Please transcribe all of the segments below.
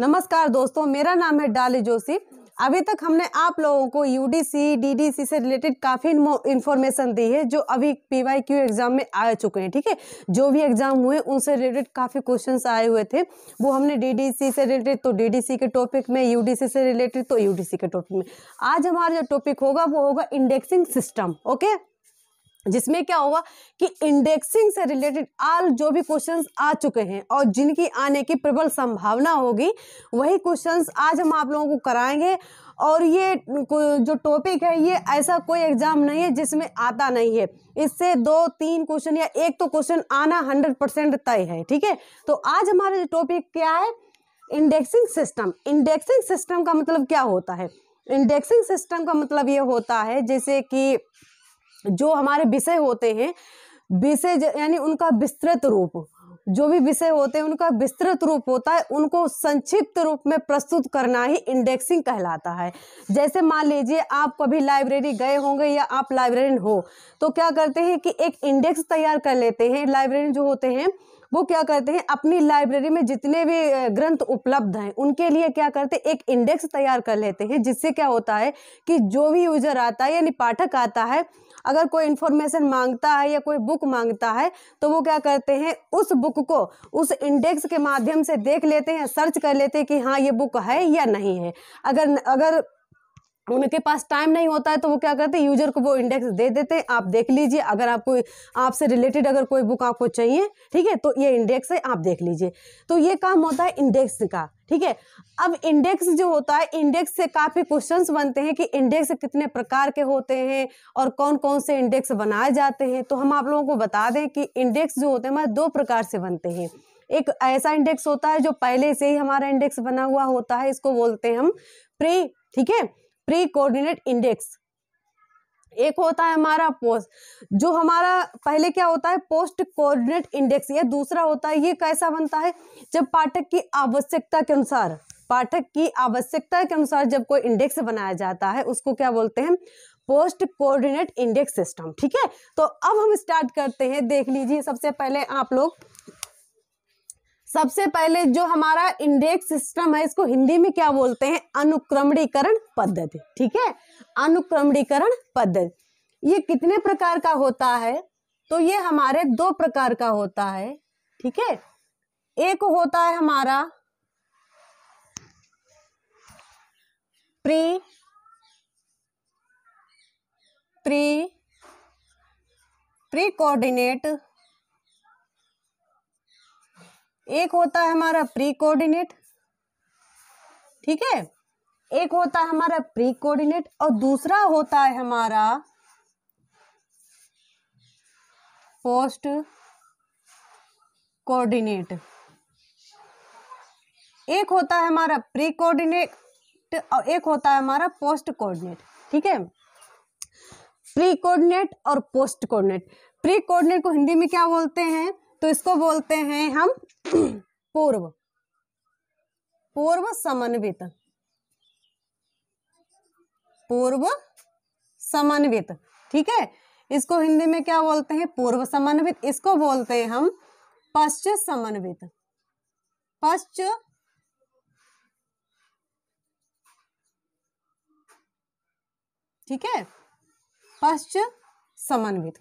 नमस्कार दोस्तों मेरा नाम है डाली जोशी अभी तक हमने आप लोगों को U D C D D C से रिलेटेड काफ़ी इन्फॉर्मेशन दी है जो अभी पी वाई क्यू एग्ज़ाम में आ चुके हैं ठीक है जो भी एग्ज़ाम हुए उनसे रिलेटेड काफ़ी क्वेश्चंस आए हुए थे वो हमने डी डी सी से रिलेटेड तो डी डी सी के टॉपिक में यू डी सी से रिलेटेड तो यू डी सी के टॉपिक में आज हमारा जो टॉपिक होगा वो होगा इंडेक्सिंग सिस्टम ओके जिसमें क्या होगा कि इंडेक्सिंग से रिलेटेड आल जो भी क्वेश्चंस आ चुके हैं और जिनकी आने की प्रबल संभावना होगी वही क्वेश्चंस आज हम आप लोगों को कराएंगे और ये जो टॉपिक है ये ऐसा कोई एग्जाम नहीं है जिसमें आता नहीं है इससे दो तीन क्वेश्चन या एक तो क्वेश्चन आना हंड्रेड परसेंट तय है ठीक है तो आज हमारा टॉपिक क्या है इंडेक्सिंग सिस्टम इंडेक्सिंग सिस्टम का मतलब क्या होता है इंडेक्सिंग सिस्टम का मतलब ये होता है जैसे कि जो हमारे विषय होते हैं विषय यानी उनका विस्तृत रूप जो भी विषय होते हैं उनका विस्तृत रूप होता है उनको संक्षिप्त रूप में प्रस्तुत करना ही इंडेक्सिंग कहलाता है जैसे मान लीजिए आप कभी लाइब्रेरी गए होंगे या आप लाइब्रेरियन हो तो क्या करते हैं कि एक इंडेक्स तैयार कर लेते हैं लाइब्रेरियन जो होते हैं वो क्या करते हैं अपनी लाइब्रेरी में जितने भी ग्रंथ उपलब्ध हैं उनके लिए क्या करते हैं एक इंडेक्स तैयार कर लेते हैं जिससे क्या होता है कि जो भी यूजर आता है यानी पाठक आता है अगर कोई इंफॉर्मेशन मांगता है या कोई बुक मांगता है तो वो क्या करते हैं उस बुक को उस इंडेक्स के माध्यम से देख लेते हैं सर्च कर लेते हैं कि हाँ ये बुक है या नहीं है अगर अगर उनके पास टाइम नहीं होता है तो वो क्या करते हैं यूजर को वो इंडेक्स दे देते हैं आप देख लीजिए अगर आपको आपसे रिलेटेड अगर कोई बुक आपको चाहिए ठीक है तो ये इंडेक्स है आप देख लीजिए तो ये काम होता है इंडेक्स का ठीक है अब इंडेक्स जो होता है इंडेक्स से काफी क्वेश्चंस बनते हैं कि इंडेक्स कितने प्रकार के होते हैं और कौन कौन से इंडेक्स बनाए जाते हैं तो हम आप लोगों को बता दें कि इंडेक्स जो होते हैं हमारे दो प्रकार से बनते हैं एक ऐसा इंडेक्स होता है जो पहले से ही हमारा इंडेक्स बना हुआ होता है इसको बोलते हैं हम प्री ठीक है प्री कोऑर्डिनेट इंडेक्स एक होता है हमारा पोस्ट जो हमारा पहले क्या होता है पोस्ट कोऑर्डिनेट इंडेक्स या दूसरा होता है ये कैसा बनता है जब पाठक की आवश्यकता के अनुसार पाठक की आवश्यकता के अनुसार जब कोई इंडेक्स बनाया जाता है उसको क्या बोलते हैं पोस्ट कोऑर्डिनेट इंडेक्स सिस्टम ठीक है तो अब हम स्टार्ट करते हैं देख लीजिए सबसे पहले आप लोग सबसे पहले जो हमारा इंडेक्स सिस्टम है इसको हिंदी में क्या बोलते हैं अनुक्रमणीकरण पद्धति ठीक है अनुक्रमणीकरण पद्धति ये कितने प्रकार का होता है तो ये हमारे दो प्रकार का होता है ठीक है एक होता है हमारा प्री प्री प्री कोऑर्डिनेट एक होता है हमारा प्री कोऑर्डिनेट ठीक है एक होता है हमारा प्री कोऑर्डिनेट और दूसरा होता है हमारा पोस्ट कोऑर्डिनेट एक होता है हमारा प्री कोऑर्डिनेट और एक होता है हमारा पोस्ट कोऑर्डिनेट ठीक है प्री कोऑर्डिनेट और पोस्ट कोऑर्डिनेट प्री कोऑर्डिनेट को हिंदी में क्या बोलते हैं तो इसको बोलते हैं हम पूर्व पूर्व समन्वित पूर्व समन्वित ठीक है इसको हिंदी में क्या बोलते हैं पूर्व समन्वित इसको बोलते हैं हम पश्च समन्वित पश्च ठीक है पश्च समन्वित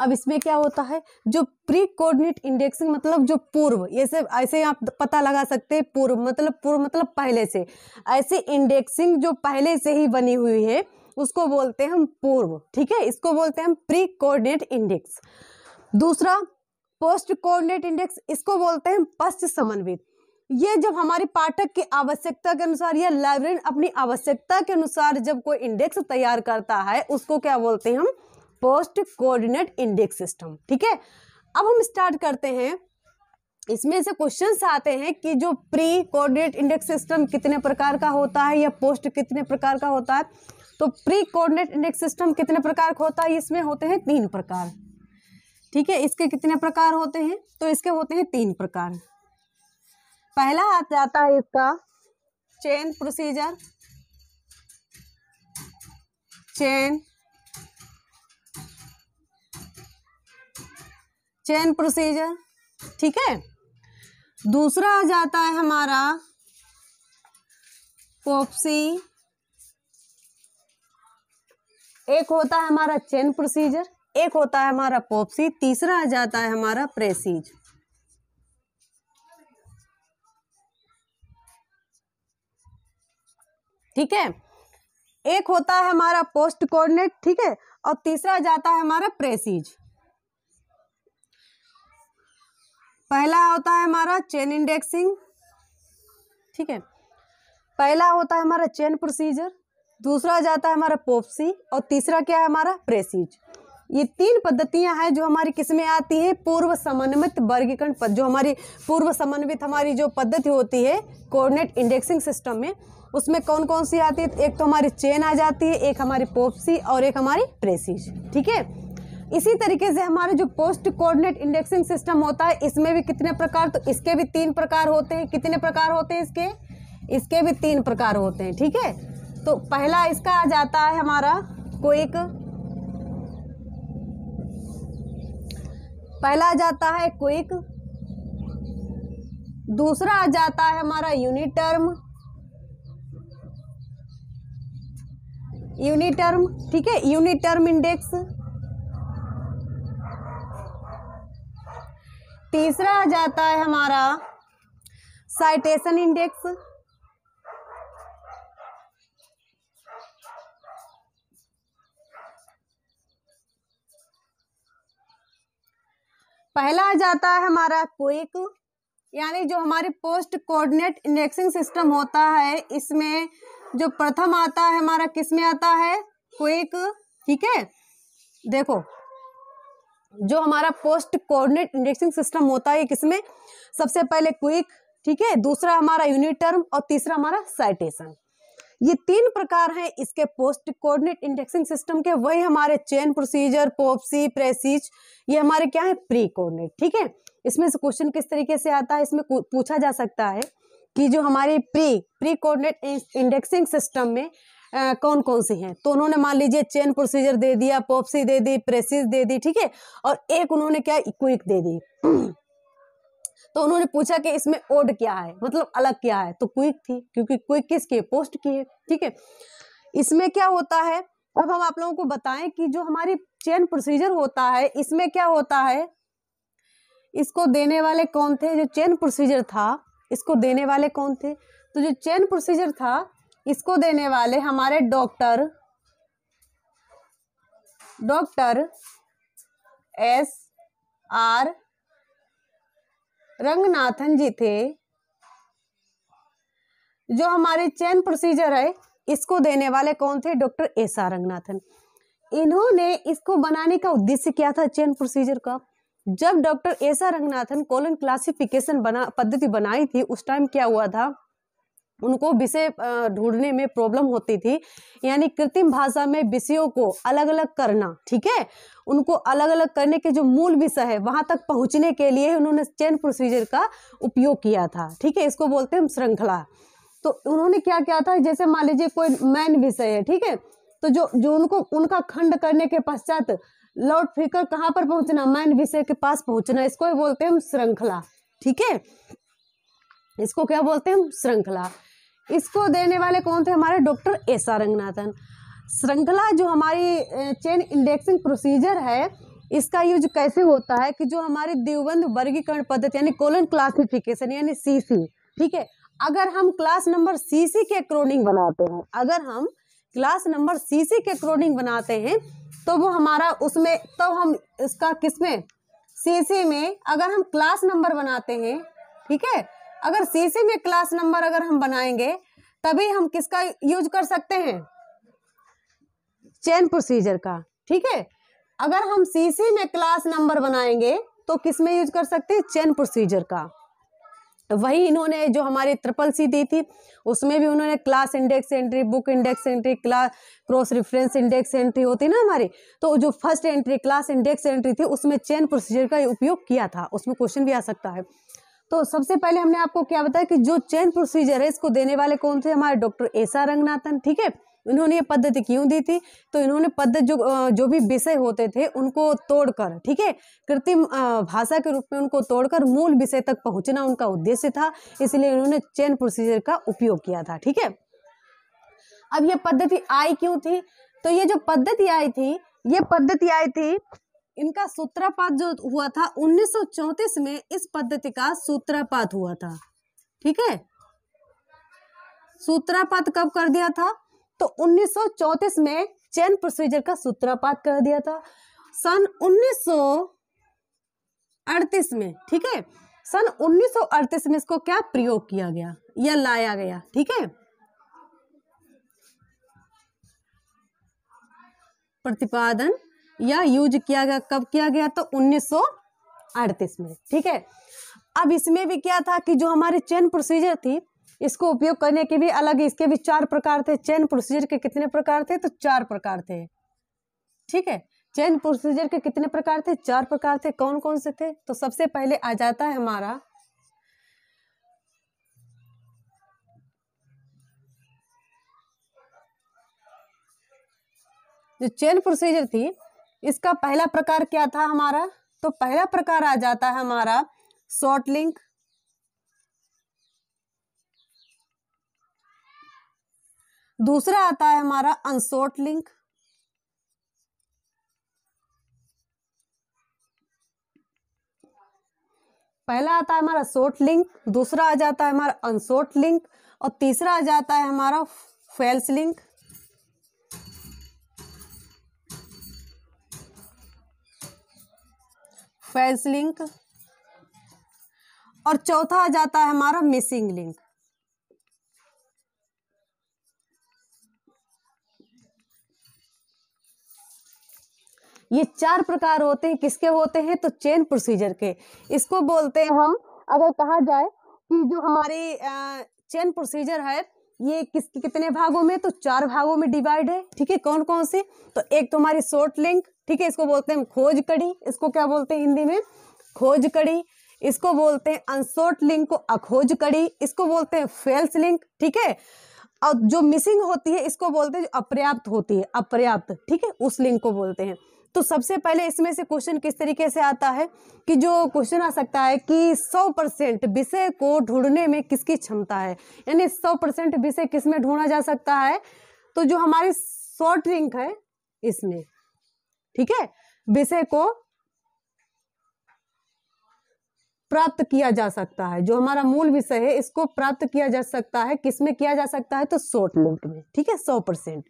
अब इसमें क्या होता है जो प्री कोऑर्डिनेट इंडेक्सिंग मतलब जो पूर्व ऐसे ऐसे आप पता लगा सकते हैं पूर्व मतलब पूर्व मतलब पहले से ऐसे इंडेक्सिंग जो पहले से ही बनी हुई है उसको बोलते हैं हम पूर्व ठीक है इसको बोलते हैं हम प्री कोऑर्डिनेट इंडेक्स दूसरा पोस्ट कोऑर्डिनेट इंडेक्स इसको बोलते हैं पश्च समन्वित ये जब हमारे पाठक की आवश्यकता के अनुसार या लाइब्रेरियन अपनी आवश्यकता के अनुसार जब कोई इंडेक्स तैयार करता है उसको क्या बोलते हैं हम पोस्ट कोऑर्डिनेट इंडेक्स सिस्टम ठीक है अब हम स्टार्ट करते हैं इसमें से क्वेश्चंस आते हैं कि जो प्री कोऑर्डिनेट इंडेक्स सिस्टम कितने प्रकार का होता है या पोस्ट कितने प्रकार का होता है तो प्री कोऑर्डिनेट इंडेक्स सिस्टम कितने प्रकार का होता है इसमें होते हैं तीन प्रकार ठीक है इसके कितने प्रकार होते हैं तो इसके होते हैं तीन प्रकार पहला आता है इसका चेन प्रोसीजर चेन चयन प्रोसीजर ठीक है दूसरा आ जाता है हमारा पोपसी एक होता है हमारा चेन प्रोसीजर एक होता है हमारा पोपसी तीसरा आ जाता है हमारा प्रेसीज ठीक है एक होता है हमारा पोस्ट कोऑर्डिनेट ठीक है और तीसरा जाता है हमारा प्रेसीज पहला होता है हमारा चेन इंडेक्सिंग ठीक है पहला होता है हमारा चेन प्रोसीजर दूसरा जाता है हमारा पोपसी और तीसरा क्या है हमारा प्रेसीज ये तीन पद्धतियां हैं जो हमारी किसमें आती है पूर्व समन्वित वर्गीकरण पद जो हमारी पूर्व समन्वित हमारी जो पद्धति होती है कोऑर्डिनेट इंडेक्सिंग सिस्टम में उसमें कौन कौन सी आती है एक तो हमारी चेन आ जाती है एक हमारी पोपसी और एक हमारी प्रेसीज ठीक है इसी तरीके से हमारे जो पोस्ट कोऑर्डिनेट इंडेक्सिंग सिस्टम होता है इसमें भी कितने प्रकार तो इसके भी तीन प्रकार होते हैं कितने प्रकार होते हैं इसके इसके भी तीन प्रकार होते हैं ठीक है तो पहला इसका आ जाता है हमारा क्विक पहला आ जाता है क्विक दूसरा आ जाता है हमारा यूनिट टर्म यूनिट टर्म ठीक है यूनिट टर्म इंडेक्स तीसरा आ जाता है हमारा साइटेशन इंडेक्स पहला आ जाता है हमारा क्विक यानी जो हमारे पोस्ट कोऑर्डिनेट इंडेक्सिंग सिस्टम होता है इसमें जो प्रथम आता है हमारा किस में आता है क्विक ठीक है देखो जो हमारा पोस्ट कोऑर्डिनेट इंडेक्सिंग सिस्टम होता है किसमें सबसे पहले क्विक ठीक है दूसरा हमारा यूनिट टर्म और तीसरा हमारा साइटेशन ये तीन प्रकार हैं इसके पोस्ट कोऑर्डिनेट इंडेक्सिंग सिस्टम के वही हमारे चेन प्रोसीजर पोपसी प्रेसिज ये हमारे क्या है प्री कोऑर्डिनेट ठीक है इसमें से क्वेश्चन किस तरीके से आता है इसमें पूछा जा सकता है कि जो हमारी pre pre coordinate indexing system में आ, कौन कौन सी हैं तो उन्होंने मान लीजिए चेन प्रोसीजर दे दिया पॉप्सी दे दी प्रेसिस दे दी ठीक है और एक उन्होंने क्या क्विक दे दी तो उन्होंने पूछा कि इसमें ओड क्या है मतलब अलग क्या है तो क्विक थी क्योंकि क्विक किसकी है पोस्ट की है ठीक है इसमें क्या होता है अब हम आप लोगों को बताएं कि जो हमारी चेन प्रोसीजर होता है इसमें क्या होता है इसको देने वाले कौन थे जो चेन प्रोसीजर था इसको देने वाले कौन थे तो जो चेन प्रोसीजर था इसको देने वाले हमारे doctor doctor S R Ranganathan ji थे जो हमारे चैन प्रोसीजर है इसको देने वाले कौन थे डॉक्टर एस आर रंगनाथन इन्होंने इसको बनाने का उद्देश्य क्या था चैन प्रोसीजर का जब doctor S R Ranganathan colon classification बना पद्धति बनाई थी उस टाइम क्या हुआ था उनको विषय ढूंढने में प्रॉब्लम होती थी यानी कृत्रिम भाषा में विषयों को अलग अलग करना ठीक है उनको अलग अलग करने के जो मूल विषय है वहां तक पहुंचने के लिए उन्होंने चैन प्रोसीजर का उपयोग किया था ठीक है इसको बोलते हैं श्रृंखला तो उन्होंने क्या किया था जैसे मान लीजिए कोई मैन विषय है ठीक है तो जो जो उनको उनका खंड करने के पश्चात लौट फिर कहाँ पर पहुंचना मैन विषय के पास पहुंचना इसको बोलते हैं श्रृंखला ठीक है इसको क्या बोलते हैं श्रृंखला इसको देने वाले कौन थे हमारे डॉक्टर एस आर रंगनाथन श्रृंखला जो हमारी चेन इंडेक्सिंग प्रोसीजर है इसका यूज कैसे होता है कि जो हमारी देवबंद वर्गीकरण पद्धति यानी कोलन क्लासिफिकेशन यानी सीसी ठीक है अगर हम क्लास नंबर सीसी के क्रोनिंग बनाते हैं अगर हम क्लास नंबर सीसी के क्रोनिंग बनाते हैं तो वो हमारा उसमें तो हम इसका किसमें सीसी में अगर हम क्लास नंबर बनाते हैं ठीक है अगर सीसी में क्लास नंबर अगर हम बनाएंगे तभी हम किसका यूज कर सकते हैं चेन प्रोसीजर का ठीक है अगर हम सीसी में क्लास नंबर बनाएंगे तो किस में यूज कर सकते हैं चेन प्रोसीजर का तो वही इन्होंने जो हमारी ट्रिपल सी दी थी उसमें भी उन्होंने class index entry book index entry class cross reference index entry होती ना हमारी तो जो first entry class index entry थी उसमें चेन प्रोसीजर का उपयोग किया था उसमें क्वेश्चन भी आ सकता है तो सबसे पहले हमने आपको क्या बताया कि जो चयन प्रोसीजर है इसको देने वाले कौन थे हमारे डॉक्टर एसा रंगनाथन ठीक है इन्होंने ये पद्धति क्यों दी थी तो इन्होंने पद्धति जो जो भी विषय होते थे उनको तोड़कर ठीक है कृत्रिम भाषा के रूप में उनको तोड़कर मूल विषय तक पहुंचना उनका उद्देश्य था इसलिए इन्होंने चयन प्रोसीजर का उपयोग किया था ठीक है अब ये पद्धति आई क्यों थी तो ये जो पद्धति आई थी ये पद्धति आई थी इनका सूत्रापात जो हुआ था 1934 में इस पद्धति का सूत्रापात हुआ था ठीक है सूत्रापात कब कर दिया था तो 1934 में चैन प्रोसीजर का सूत्रापात कर दिया था सन 1938 में ठीक है सन 1938 में इसको क्या प्रयोग किया गया या लाया गया ठीक है प्रतिपादन या यूज किया गया कब किया गया तो 1938 में ठीक है अब इसमें भी क्या था कि जो हमारी चेन प्रोसीजर थी इसको उपयोग करने के भी अलग इसके भी चार प्रकार थे चेन प्रोसीजर के कितने प्रकार थे तो चार प्रकार थे ठीक है चेन प्रोसीजर के कितने प्रकार थे चार प्रकार थे कौन कौन से थे तो सबसे पहले आ जाता है हमारा जो चेन प्रोसीजर थी इसका पहला प्रकार क्या था हमारा तो पहला प्रकार आ जाता है हमारा शॉर्ट लिंक दूसरा आता है हमारा अनशॉर्ट लिंक पहला आता है हमारा शॉर्ट लिंक दूसरा आ जाता है हमारा अनशॉर्ट लिंक और तीसरा आ जाता है हमारा फेल्स लिंक फैज लिंक और चौथा आ जाता है हमारा मिसिंग लिंक ये चार प्रकार होते हैं किसके होते हैं तो चेन प्रोसीजर के इसको बोलते हैं हम अगर कहा जाए कि जो हमारी चेन प्रोसीजर है ये किस कितने भागों में तो चार भागों में डिवाइड है ठीक है कौन कौन से तो एक तो हमारी शॉर्ट लिंक ठीक है इसको बोलते हैं खोज कड़ी इसको क्या बोलते हैं हिंदी में खोज कड़ी इसको बोलते हैं अनशॉर्ट लिंक को अखोज कड़ी इसको बोलते हैं फेल्स लिंक ठीक है और जो मिसिंग होती है इसको बोलते हैं जो अपर्याप्त होती है अपर्याप्त ठीक है उस लिंक को बोलते हैं तो सबसे पहले इसमें से क्वेश्चन किस तरीके से आता है कि जो क्वेश्चन आ सकता है कि 100 परसेंट विषय को ढूंढने में किसकी क्षमता है यानी 100 परसेंट विषय किस में ढूंढा जा सकता है तो जो हमारी शॉर्ट रिंक है इसमें ठीक है विषय को प्राप्त किया जा सकता है जो हमारा मूल विषय है इसको प्राप्त किया जा सकता है किसमें किया जा सकता है तो शॉर्ट लिंक में ठीक है सौ परसेंट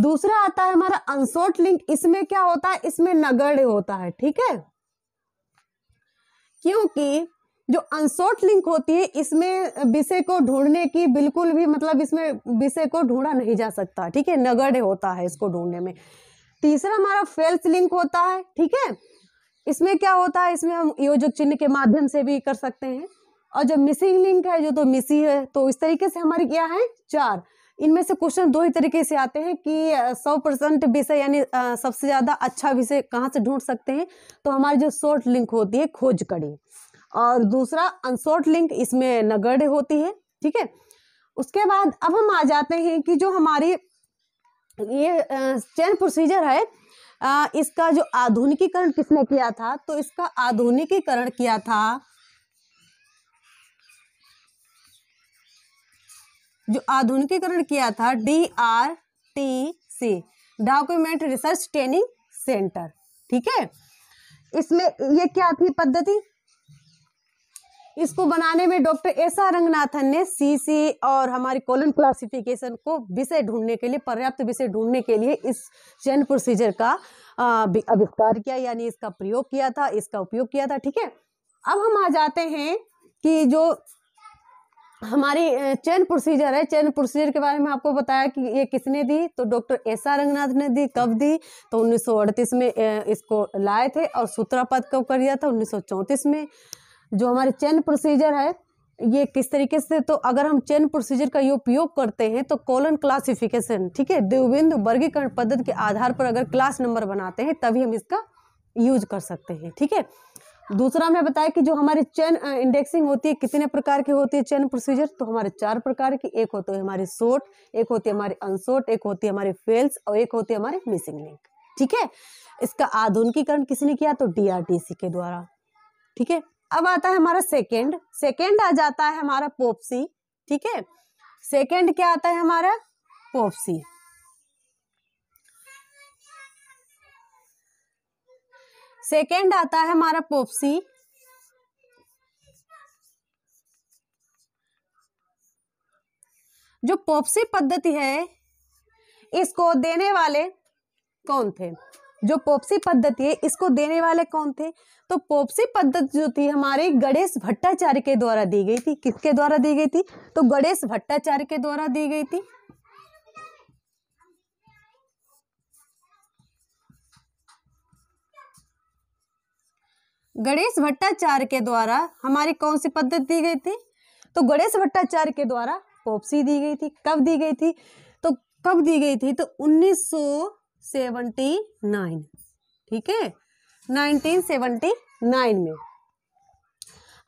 दूसरा आता है हमारा अनसोट लिंक इसमें क्या होता है इसमें नगण्य होता है ठीक है क्योंकि जो अनसोट लिंक होती है इसमें विषय को ढूंढने की बिल्कुल भी मतलब इसमें विषय को ढूंढा नहीं जा सकता ठीक है नगण्य होता है इसको ढूंढने में तीसरा हमारा फेल्स लिंक होता है ठीक है इसमें क्या होता है इसमें हम योजक चिन्ह के माध्यम से भी कर सकते हैं और जो मिसिंग लिंक है जो तो मिसी है तो इस तरीके से हमारी क्या है चार इनमें से क्वेश्चन दो ही तरीके से आते हैं कि सौ परसेंट विषय यानी सबसे ज़्यादा अच्छा विषय कहाँ से ढूंढ सकते हैं तो हमारी जो शॉर्ट लिंक होती है खोज कड़ी और दूसरा अनशॉर्ट लिंक इसमें नगड होती है ठीक है उसके बाद अब हम आ जाते हैं कि जो हमारी ये चयन प्रोसीजर है इसका जो आधुनिकीकरण किसने किया था तो इसका आधुनिकीकरण किया था जो आधुनिकीकरण किया था D R T C document research training centre ठीक है इसमें ये क्या थी पद्धति इसको बनाने में डॉक्टर एस आर रंगनाथन ने सीसी और हमारी कॉलन क्लासिफिकेशन को विषय ढूंढने के लिए पर्याप्त विषय ढूंढने के लिए इस चयन प्रोसीजर का आविष्कार किया यानी इसका प्रयोग किया था इसका उपयोग किया था ठीक है अब हम आ जाते हैं कि जो हमारी चयन प्रोसीजर है चयन प्रोसीजर के बारे में आपको बताया कि ये किसने दी तो डॉक्टर एस आर रंगनाथ ने दी कब दी तो 1938 में इसको लाए थे और सूत्रा पद कब कर दिया था 1934 में जो हमारी चयन प्रोसीजर है ये किस तरीके से तो अगर हम चयन प्रोसीजर का ये उपयोग करते हैं तो कॉलन क्लासिफिकेशन ठीक है देवबिंदु वर्गीकरण पद्धति के आधार पर अगर क्लास नंबर बनाते हैं तभी हम इसका यूज कर सकते हैं ठीक है दूसरा मैं बताया कि जो हमारी चैन इंडेक्सिंग होती है कितने प्रकार की होती है चैन प्रोसीजर तो हमारे चार प्रकार की एक होती है हमारी शॉर्ट एक होती है हमारी अनशॉर्ट एक होती है हमारी फेल्स और एक होती है हमारी मिसिंग लिंक ठीक है इसका आधुनिकीकरण किसने किया तो डीआरटीसी के द्वारा ठीक है अब आता है हमारा सेकेंड सेकेंड आ जाता है हमारा पोपसी ठीक है सेकेंड क्या आता है हमारा पोपसी सेकेंड आता है हमारा पोपसी जो पोपसी पद्धति है इसको देने वाले कौन थे जो पोपसी पद्धति है इसको देने वाले कौन थे तो पोपसी पद्धति जो थी हमारे गणेश भट्टाचार्य के द्वारा दी गई थी किसके द्वारा दी गई थी तो गणेश भट्टाचार्य के द्वारा दी गई थी गणेश भट्टाचार्य के द्वारा हमारी कौन सी पद्धति दी गई थी तो गणेश भट्टाचार्य के द्वारा पोपसी दी गई थी कब दी गई थी तो कब दी गई थी तो 1979 ठीक है 1979 में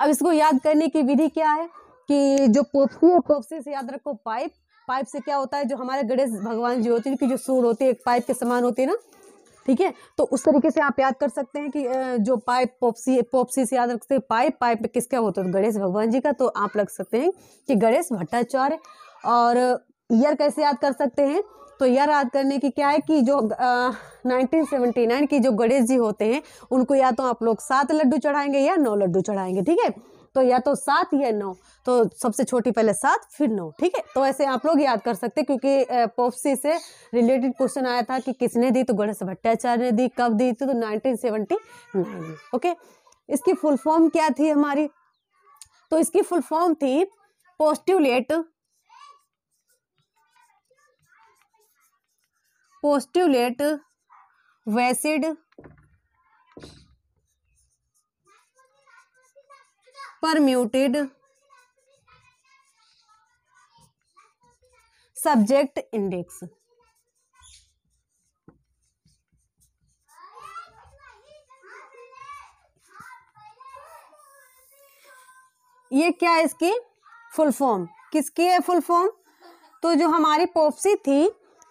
अब इसको याद करने की विधि क्या है कि जो पोपसी है पोपसी से याद रखो पाइप पाइप से क्या होता है जो हमारे गणेश भगवान जी होते हैं उनकी जो सूर होती है एक पाइप के समान होती है ना ठीक है तो उस तरीके से आप याद कर सकते हैं कि जो पाइप पोपसी पोपसी से याद रख सकते हैं पाइप पाइप किसका होता है गणेश भगवान जी का तो आप लग सकते हैं कि गणेश भट्टाचार्य और ईयर कैसे याद कर सकते हैं तो यह याद करने की क्या है कि जो आ, 1979 की जो गणेश जी होते हैं उनको या तो आप लोग सात लड्डू चढ़ाएंगे या नौ लड्डू चढ़ाएंगे ठीक है तो या तो सात या नौ तो सबसे छोटी पहले सात फिर नौ ठीक है तो ऐसे आप लोग याद कर सकते क्योंकि पोपसी से रिलेटेड क्वेश्चन आया था कि किसने दी तो गणेश भट्टाचार्य ने दी कब दी थी तो नाइनटीन सेवेंटी नाइन ओके इसकी फुल फॉर्म क्या थी हमारी तो इसकी फुल फॉर्म थी postulate postulate based permuted subject index ये क्या है इसकी फुल फॉर्म किसकी है फुल फॉर्म तो जो हमारी पोपसी थी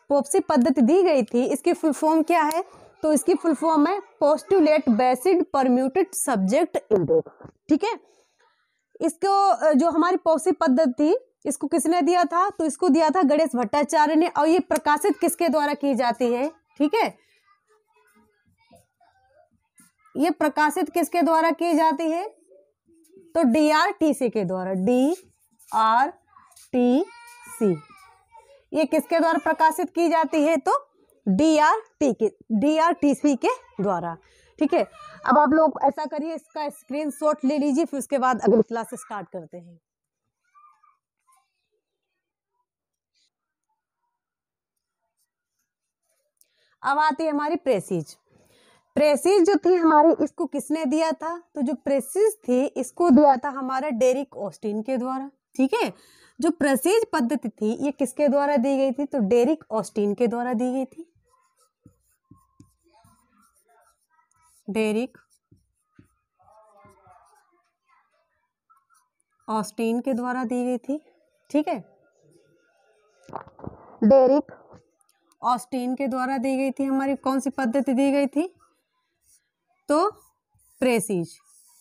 पोपसी पद्धति दी गई थी इसकी फुल फॉर्म क्या है तो इसकी फुल फॉर्म है postulate based permuted subject index ठीक है इसको जो हमारी पौषी पद्धति इसको किसने दिया था तो इसको दिया था गणेश भट्टाचार्य ने और ये प्रकाशित किसके द्वारा की जाती है ठीक है ये प्रकाशित किसके द्वारा की जाती है तो डी आर टी सी के द्वारा डी आर टी सी ये किसके द्वारा प्रकाशित की जाती है तो डी आर टी के डी आर टी सी के द्वारा ठीक है अब आप लोग ऐसा करिए इसका स्क्रीनशॉट ले लीजिए फिर उसके बाद अगली क्लास स्टार्ट करते हैं अब आती है हमारी प्रेसिज प्रेसिज जो थी हमारी इसको किसने दिया था तो जो प्रेसिज थी इसको दिया था हमारा डेरिक ऑस्टिन के द्वारा ठीक है जो प्रेसिज पद्धति थी ये किसके द्वारा दी गई थी तो डेरिक ऑस्टिन के द्वारा दी गई थी डेरिक ऑस्टीन के द्वारा दी गई थी ठीक है डेरिक ऑस्टीन के द्वारा दी गई थी हमारी कौन सी पद्धति दी गई थी तो प्रेसीज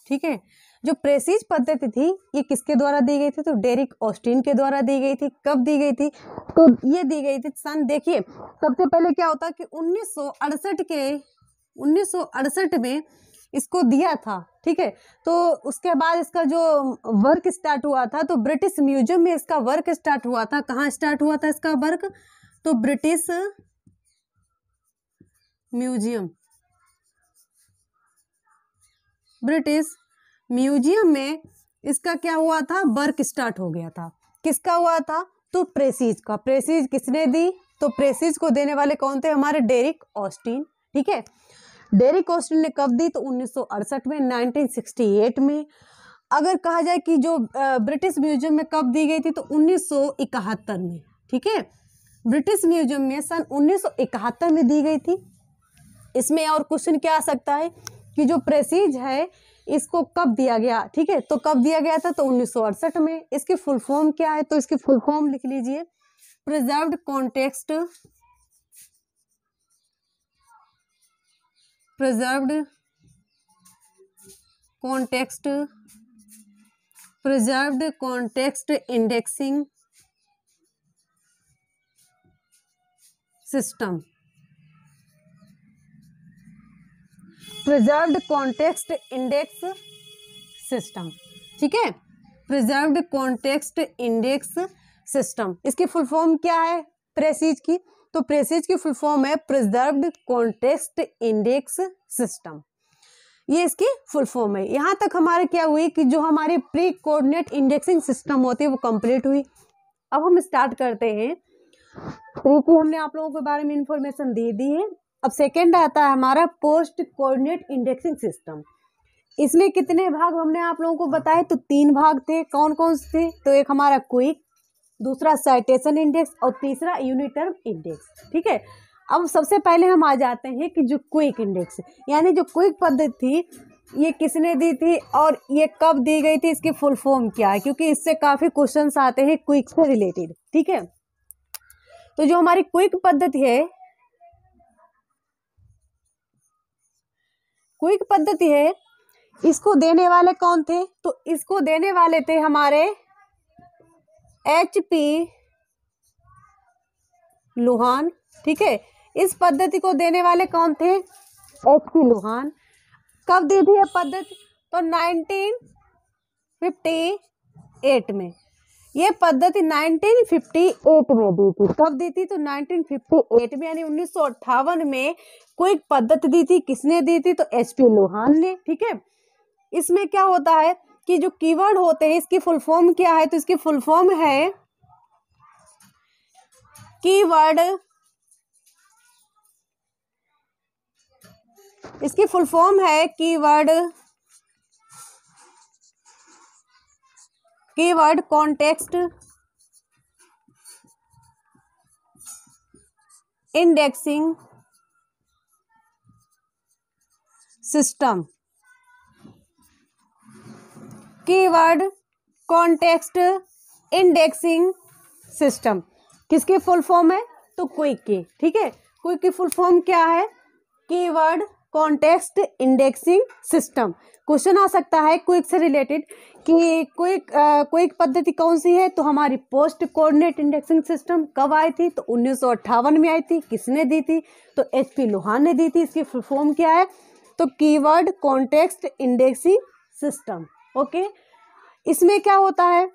ठीक है जो प्रेसीज पद्धति थी ये किसके द्वारा दी गई थी तो डेरिक ऑस्टीन के द्वारा दी गई थी कब दी गई थी तो ये दी गई थी सन देखिए सबसे पहले क्या होता कि उन्नीस के 1968 में इसको दिया था ठीक है तो उसके बाद इसका जो वर्क स्टार्ट हुआ था तो ब्रिटिश म्यूजियम में इसका वर्क स्टार्ट हुआ था कहाँ स्टार्ट हुआ था इसका वर्क तो ब्रिटिश म्यूजियम ब्रिटिश म्यूजियम में इसका क्या हुआ था वर्क स्टार्ट हो गया था किसका हुआ था तो प्रेसिज का प्रेसिज किसने दी तो प्रेसिज को देने वाले कौन थे हमारे डेरिक ऑस्टिन ठीक है डेरी ऑस्टिन ने कब दी तो उन्नीस में 1968 में अगर कहा जाए कि जो ब्रिटिश म्यूजियम में कब दी गई थी तो उन्नीस में ठीक है ब्रिटिश म्यूजियम में सन उन्नीस में दी गई थी इसमें और क्वेश्चन क्या आ सकता है कि जो प्रेसीज है इसको कब दिया गया ठीक है तो कब दिया गया था तो उन्नीस में इसकी फुल फॉर्म क्या है तो इसकी फुल फॉर्म लिख लीजिए preserve context preserved context preserved context indexing system preserved context index system ठीक है प्रिजर्व्ड कॉन्टेक्स्ट इंडेक्स सिस्टम इसकी फुल फॉर्म क्या है प्रेसिज की तो प्रेसिज की फुल फॉर्म है प्रिजर्व्ड कॉन्टेक्स्ट इंडेक्स सिस्टम ये इसकी फुल फॉर्म है यहाँ तक हमारे क्या हुई कि जो हमारी प्री कोऑर्डिनेट इंडेक्सिंग सिस्टम होती है वो कंप्लीट हुई अब हम स्टार्ट करते हैं प्री की हमने आप लोगों के बारे में इंफॉर्मेशन दे दी है अब सेकेंड आता है हमारा पोस्ट कोऑर्डिनेट इंडेक्सिंग सिस्टम इसमें कितने भाग हमने आप लोगों को बताए तो तीन भाग थे कौन कौन से थे तो एक हमारा क्विक दूसरा साइटेशन इंडेक्स और तीसरा यूनिटर्म इंडेक्स ठीक है अब सबसे पहले हम आ जाते हैं कि जो क्विक इंडेक्स यानी जो क्विक पद्धति ये किसने दी थी और ये कब दी गई थी इसकी फुल फॉर्म क्या है क्योंकि इससे काफ़ी क्वेश्चन आते हैं क्विक से रिलेटेड ठीक है तो जो हमारी क्विक पद्धति है क्विक पद्धति है इसको देने वाले कौन थे तो इसको देने वाले थे हमारे एच पी लुहान ठीक है इस पद्धति को देने वाले कौन थे एच पी लुहान कब दी थी ये पद्धति तो नाइनटीन फिफ्टी एट में ये पद्धति 1958 में दी थी कब दी थी तो 1958 में यानी उन्नीस में कोई पद्धति दी थी किसने दी थी तो एच पी लोहान ने ठीक है इसमें क्या होता है की जो कीवर्ड होते हैं इसकी फुल फॉर्म क्या है तो इसकी फुल फॉर्म है कीवर्ड इसकी फुल फॉर्म है keyword keyword context indexing system keyword context indexing system किसकी फुल फॉर्म है तो क्विक की ठीक है क्विक की फुल फॉर्म क्या है keyword context indexing system question आ सकता है क्विक से रिलेटेड कि क्विक क्विक पद्धति कौन सी है तो हमारी पोस्ट कोऑर्डिनेट इंडेक्सिंग सिस्टम कब आई थी तो उन्नीस में आई थी किसने दी थी तो एच पी लोहान ने दी थी इसकी फुल फॉर्म क्या है तो keyword context indexing system okay इसमें क्या होता है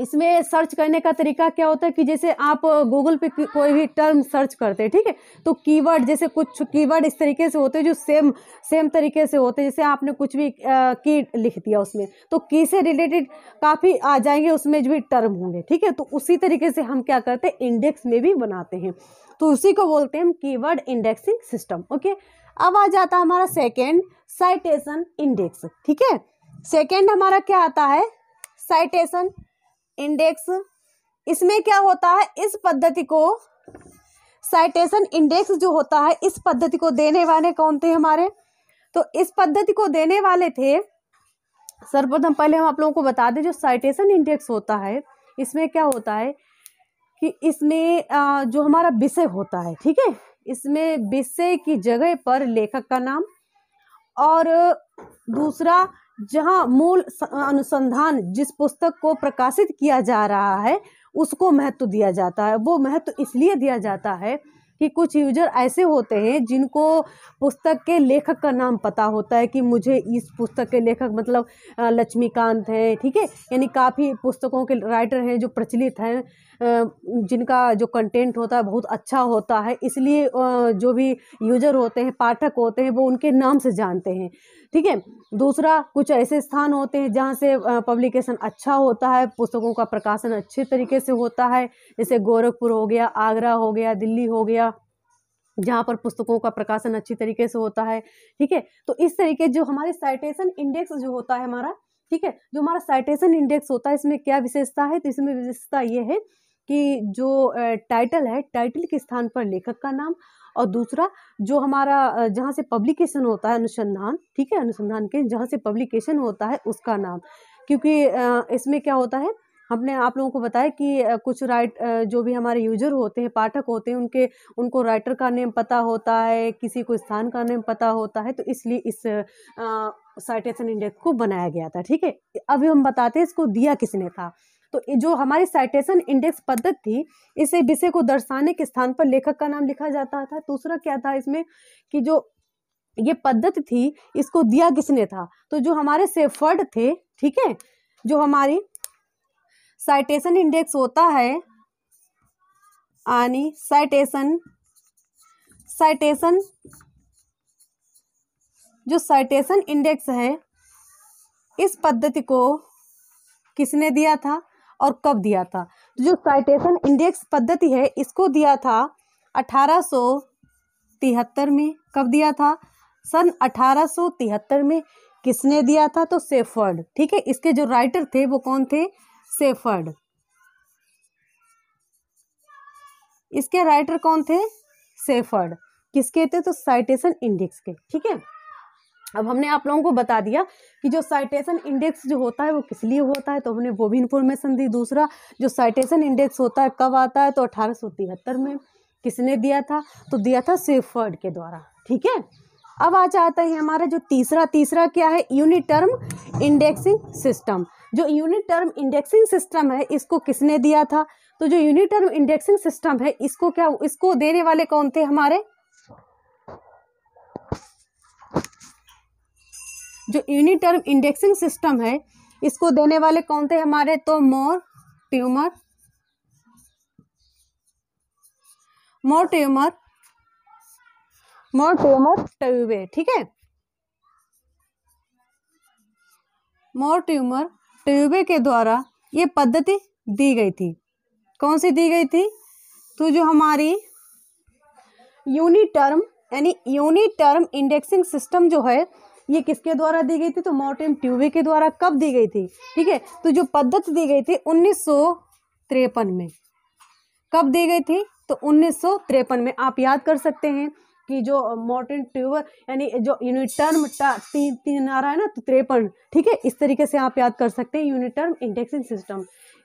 इसमें सर्च करने का तरीका क्या होता है कि जैसे आप गूगल पे कोई भी टर्म सर्च करते हैं ठीक है तो कीवर्ड जैसे कुछ कीवर्ड इस तरीके से होते हैं जो सेम सेम तरीके से होते हैं जैसे आपने कुछ भी की लिख दिया उसमें तो की से रिलेटेड काफ़ी आ जाएंगे उसमें जो भी टर्म होंगे ठीक है तो उसी तरीके से हम क्या करते हैं इंडेक्स में भी बनाते हैं तो उसी को बोलते हैं हम कीवर्ड इंडेक्सिंग सिस्टम ओके अब आ जाता है हमारा सेकेंड साइटेशन इंडेक्स ठीक है सेकेंड हमारा क्या आता है साइटेशन इंडेक्स इसमें क्या होता है इस पद्धति को साइटेशन इंडेक्स जो होता है इस पद्धति को देने वाले कौन थे हमारे तो इस पद्धति को देने वाले थे सर्वप्रथम पहले हम आप लोगों को बता दें जो साइटेशन इंडेक्स होता है इसमें क्या होता है कि इसमें जो हमारा विषय होता है ठीक है इसमें विषय की जगह पर लेखक का नाम और दूसरा जहां मूल अनुसंधान जिस पुस्तक को प्रकाशित किया जा रहा है उसको महत्व दिया जाता है वो महत्व इसलिए दिया जाता है कि कुछ यूजर ऐसे होते हैं जिनको पुस्तक के लेखक का नाम पता होता है कि मुझे इस पुस्तक के लेखक मतलब लक्ष्मीकांत हैं ठीक है यानी काफ़ी पुस्तकों के राइटर हैं जो प्रचलित हैं जिनका जो कंटेंट होता है बहुत अच्छा होता है इसलिए जो भी यूजर होते हैं पाठक होते हैं वो उनके नाम से जानते हैं ठीक है दूसरा कुछ ऐसे स्थान होते हैं जहाँ से पब्लिकेशन अच्छा होता है पुस्तकों का प्रकाशन अच्छे तरीके से होता है जैसे गोरखपुर हो गया आगरा हो गया दिल्ली हो गया जहाँ पर पुस्तकों का प्रकाशन अच्छी तरीके से होता है ठीक है तो इस तरीके जो हमारे साइटेशन इंडेक्स जो होता है हमारा ठीक है जो हमारा साइटेशन इंडेक्स होता है इसमें क्या विशेषता है तो इसमें विशेषता ये है कि जो टाइटल है टाइटल के स्थान पर लेखक का नाम और दूसरा जो हमारा जहाँ से पब्लिकेशन होता है अनुसंधान ठीक है अनुसंधान के जहाँ से पब्लिकेशन होता है उसका नाम क्योंकि इसमें क्या होता है हमने आप लोगों को बताया कि कुछ राइट जो भी हमारे यूजर होते हैं पाठक होते हैं उनके उनको राइटर का नेम पता होता है किसी को स्थान का नेम पता होता है तो इसलिए इस साइटेशन इंडेक्स को बनाया गया था ठीक है अभी हम बताते हैं इसको दिया किसने था तो जो हमारी साइटेशन इंडेक्स पद्धति थी इसे विषय को दर्शाने के स्थान पर लेखक का नाम लिखा जाता था दूसरा क्या था इसमें कि जो ये पद्धति थी इसको दिया किसने था तो जो हमारे सेफर्ड थे ठीक है जो हमारी साइटेशन इंडेक्स होता है यानी साइटेशन साइटेशन जो साइटेशन इंडेक्स है इस पद्धति को किसने दिया था और कब दिया था तो जो साइटेशन इंडेक्स पद्धति है इसको दिया था अठारह तिहत्तर में कब दिया था सन अठारह तिहत्तर में किसने दिया था तो सेफर्ड ठीक है इसके जो राइटर थे वो कौन थे सेफर्ड इसके राइटर कौन थे सेफर्ड किसके थे तो साइटेशन इंडेक्स के ठीक है अब हमने आप लोगों को बता दिया कि जो साइटेशन इंडेक्स जो होता है वो किस लिए होता है तो हमने वो भी इन्फॉर्मेशन दी दूसरा जो साइटेशन इंडेक्स होता है कब आता है तो अठारह में किसने दिया था तो दिया था सेफर्ड के द्वारा ठीक है अब आ जाता है हमारा जो तीसरा तीसरा क्या है यूनिट टर्म इंडेक्सिंग सिस्टम जो यूनिट टर्म इंडेक्सिंग सिस्टम है इसको किसने दिया था तो जो यूनिट टर्म इंडेक्सिंग सिस्टम है इसको क्या इसको देने वाले कौन थे हमारे जो यूनिटर्म इंडेक्सिंग सिस्टम है इसको देने वाले कौन थे हमारे तो Mortimer Mortimer Mortimer Taube ठीक है मोर ट्यूमर ट्यूबे के द्वारा ये पद्धति दी गई थी कौन सी दी गई थी तो जो हमारी यूनिटर्म यानी यूनिटर्म इंडेक्सिंग सिस्टम जो है ये किसके द्वारा दी गई थी तो माउंटेन ट्यूबे के द्वारा कब दी गई थी ठीक है तो जो पद्धति दी गई थी उन्नीस में कब दी गई थी तो उन्नीस में आप याद कर सकते हैं कि जो मॉडर्न ट्यूबर यानी जो यूनिटर्म तीन तीन आ रहा है ना तो त्रेपन ठीक है इस तरीके से आप याद कर सकते हैं यूनिटर्म इंडेक्सिंग सिस्टम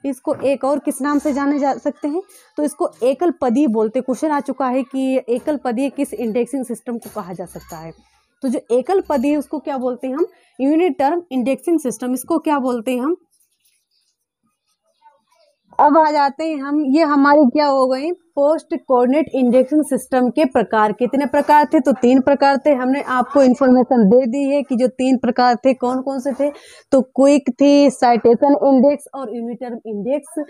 इसको एक और किस नाम से जाने जा सकते हैं तो इसको एकल पदी बोलते क्वेश्चन आ चुका है कि एकल पदी किस इंडेक्सिंग सिस्टम को कहा जा सकता है तो जो एकल पद है उसको क्या बोलते हैं हम यूनिट टर्म इंडेक्सिंग सिस्टम इसको क्या बोलते हैं हम अब आ जाते हैं हम ये हमारी क्या हो गई पोस्ट कोऑर्डिनेट इंडेक्सिंग सिस्टम के प्रकार कितने प्रकार थे तो तीन प्रकार थे हमने आपको इन्फॉर्मेशन दे दी है कि जो तीन प्रकार थे कौन कौन से थे तो क्विक थी साइटेशन इंडेक्स और यूनिटर्म इंडेक्स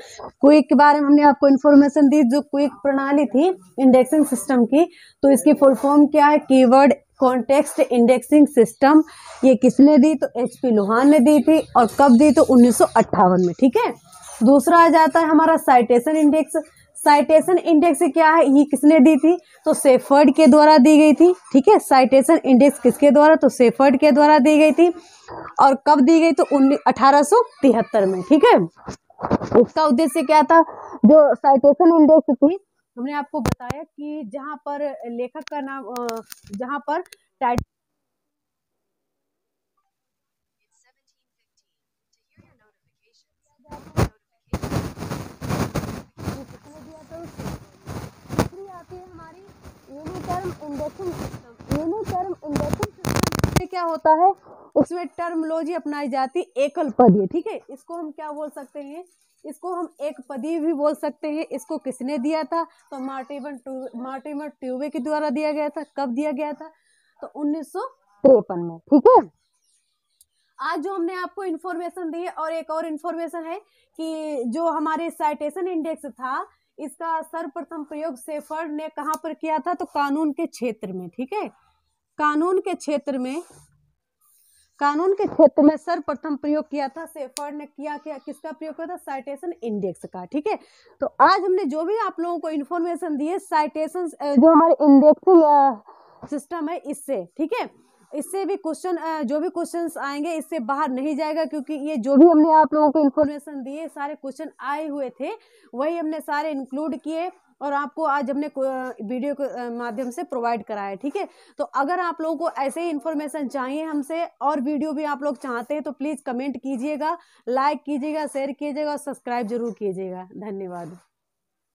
क्विक के बारे में हमने आपको इन्फॉर्मेशन दी जो क्विक प्रणाली थी इंडेक्सिंग सिस्टम की तो इसकी फुल फॉर्म क्या है कीवर्ड कॉन्टेक्स्ट इंडेक्सिंग सिस्टम ये किसने दी तो एच पी लोहान ने दी थी और कब दी तो उन्नीस में ठीक है दूसरा आ जाता है हमारा साइटेशन इंडेक्स साइटेशन इंडेक्स क्या है ये किसने दी थी तो सेफर्ड के द्वारा दी गई थी ठीक है साइटेशन इंडेक्स किसके द्वारा तो सेफर्ड के द्वारा दी गई थी और कब दी गई तो उन्नीस अठारह में ठीक है उसका उद्देश्य क्या था जो साइटेशन इंडेक्स थी हमने आपको बताया कि जहाँ पर लेखक का नाम जहाँ पर टाइटल आती है हमारी क्या होता है उसमें टर्मोलॉजी अपनाई जाती एकल पद ठीक है इसको हम क्या बोल सकते हैं इसको हम एक पदी भी बोल सकते हैं इसको किसने दिया था तो मार्टिवन टू मार्टिवन ट्यूबे के द्वारा दिया गया था कब दिया गया था तो उन्नीस में ठीक है आज जो हमने आपको इन्फॉर्मेशन दी है और एक और इन्फॉर्मेशन है कि जो हमारे साइटेशन इंडेक्स था इसका सर्वप्रथम प्रयोग सेफर्ड ने कहाँ पर किया था तो कानून के क्षेत्र में ठीक है कानून के क्षेत्र में कानून के क्षेत्र में सर्वप्रथम प्रयोग किया था सेफर्ड ने किया क्या किसका प्रयोग किया था साइटेशन इंडेक्स का ठीक है तो आज हमने जो भी आप लोगों को इन्फॉर्मेशन दी है साइटेशन जो हमारे इंडेक्सिंग सिस्टम है इससे ठीक है इससे भी क्वेश्चन जो भी क्वेश्चंस आएंगे इससे बाहर नहीं जाएगा क्योंकि ये जो भी हमने आप लोगों को इन्फॉर्मेशन दिए सारे क्वेश्चन आए हुए थे वही हमने सारे इंक्लूड किए और आपको आज हमने वीडियो के माध्यम से प्रोवाइड कराया ठीक है तो अगर आप लोगों को ऐसे ही इन्फॉर्मेशन चाहिए हमसे और वीडियो भी आप लोग चाहते हैं तो प्लीज़ कमेंट कीजिएगा लाइक कीजिएगा शेयर कीजिएगा और सब्सक्राइब जरूर कीजिएगा धन्यवाद